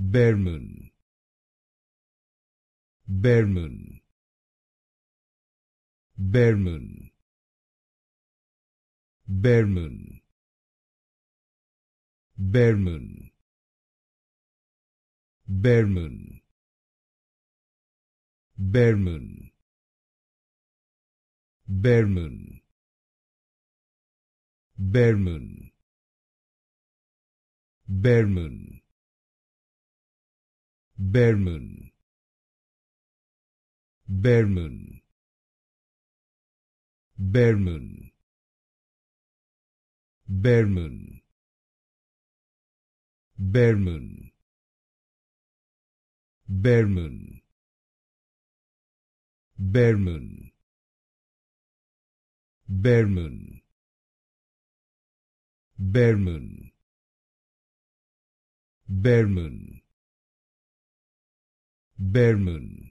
Bear moon. Bear moon. Bear moon. Bear moon. Bear moon. Bear moon. Bear moon. Bear moon. Bear moon. Bear moon. Bear moon. Bear moon. Bear moon. Bear moon. Bear moon. Bear moon. Bear moon. Bear moon. Bear moon. Bear moon. Bear Moon.